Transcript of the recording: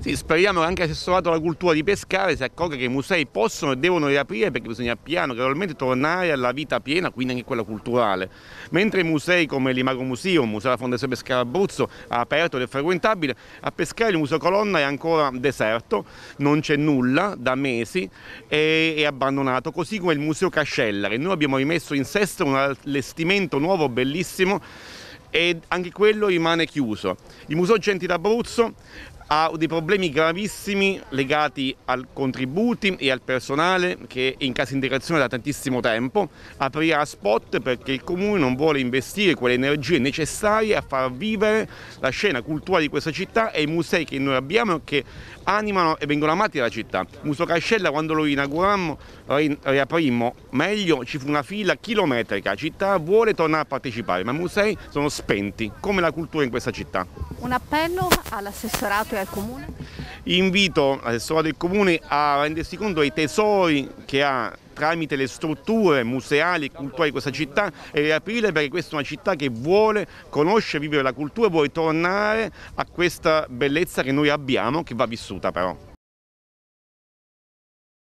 Sì, speriamo che anche l'assessorato alla cultura di Pescare si accorga che i musei possono e devono riaprire perché bisogna piano gradualmente tornare alla vita piena, quindi anche quella culturale. Mentre i musei come l'Imago Museo, Museum, Museo della Fondazione Pescara Abruzzo, aperto ed è frequentabile, a Pescare il Museo Colonna è ancora deserto, non c'è nulla da mesi e è abbandonato, così come il Museo Cascella, che noi abbiamo rimesso in sesto un allestimento nuovo, bellissimo, e anche quello rimane chiuso. Il Museo Genti d'Abruzzo ha dei problemi gravissimi legati ai contributi e al personale che è in casa integrazione da tantissimo tempo, aprirà spot perché il comune non vuole investire quelle energie necessarie a far vivere la scena culturale di questa città e i musei che noi abbiamo e che animano e vengono amati dalla città. Museo Cascella quando lo inaugurammo, riaprimmo, meglio ci fu una fila chilometrica, la città vuole tornare a partecipare, ma i musei sono spenti, come la cultura in questa città. Un appello all'assessorato e il Comune? Invito l'assessore del Comune a rendersi conto dei tesori che ha tramite le strutture museali e culturali di questa città e riaprirle perché questa è una città che vuole conoscere, e vivere la cultura, e vuole tornare a questa bellezza che noi abbiamo, che va vissuta però.